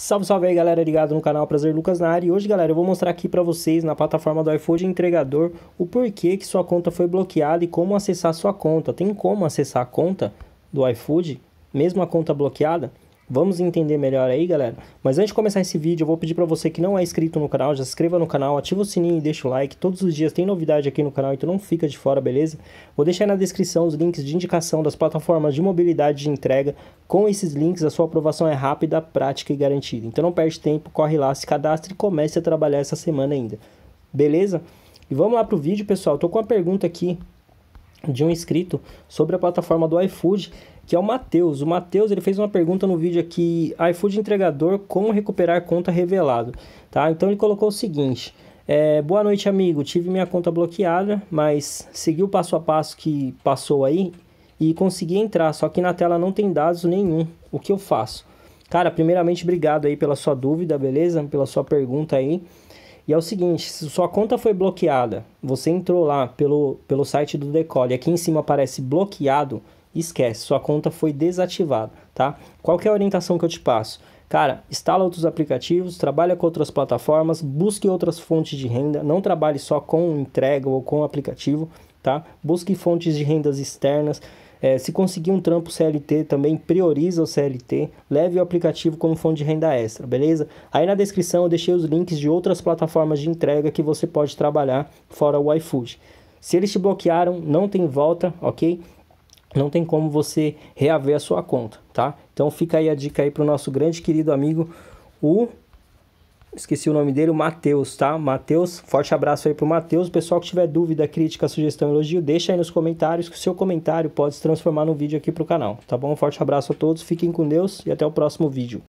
Salve, salve aí galera ligado no canal Prazer Lucas na área e hoje galera eu vou mostrar aqui para vocês na plataforma do iFood entregador o porquê que sua conta foi bloqueada e como acessar sua conta. Tem como acessar a conta do iFood, mesmo a conta bloqueada? Vamos entender melhor aí, galera? Mas antes de começar esse vídeo, eu vou pedir para você que não é inscrito no canal, já se inscreva no canal, ativa o sininho e deixa o like. Todos os dias tem novidade aqui no canal, então não fica de fora, beleza? Vou deixar na descrição os links de indicação das plataformas de mobilidade de entrega. Com esses links, a sua aprovação é rápida, prática e garantida. Então não perde tempo, corre lá, se cadastre e comece a trabalhar essa semana ainda. Beleza? E vamos lá pro vídeo, pessoal. Tô com uma pergunta aqui de um inscrito sobre a plataforma do iFood que é o Matheus. O Matheus ele fez uma pergunta no vídeo aqui, iFood entregador, como recuperar conta revelado, tá? Então ele colocou o seguinte, é, boa noite amigo, tive minha conta bloqueada, mas segui o passo a passo que passou aí e consegui entrar, só que na tela não tem dados nenhum, o que eu faço? Cara, primeiramente obrigado aí pela sua dúvida, beleza? Pela sua pergunta aí. E é o seguinte, se sua conta foi bloqueada, você entrou lá pelo, pelo site do Decole, aqui em cima aparece bloqueado, esquece, sua conta foi desativada, tá? Qual é a orientação que eu te passo? Cara, instala outros aplicativos, trabalha com outras plataformas, busque outras fontes de renda, não trabalhe só com entrega ou com aplicativo, tá? Busque fontes de rendas externas. É, se conseguir um trampo CLT também, prioriza o CLT, leve o aplicativo como fonte de renda extra, beleza? Aí na descrição eu deixei os links de outras plataformas de entrega que você pode trabalhar fora o iFood. Se eles te bloquearam, não tem volta, ok? não tem como você reaver a sua conta, tá? Então fica aí a dica aí para o nosso grande querido amigo, o esqueci o nome dele, o Matheus, tá? Matheus, forte abraço aí pro Matheus. Pessoal que tiver dúvida, crítica, sugestão, elogio, deixa aí nos comentários que o seu comentário pode se transformar num vídeo aqui pro canal, tá bom? Forte abraço a todos, fiquem com Deus e até o próximo vídeo.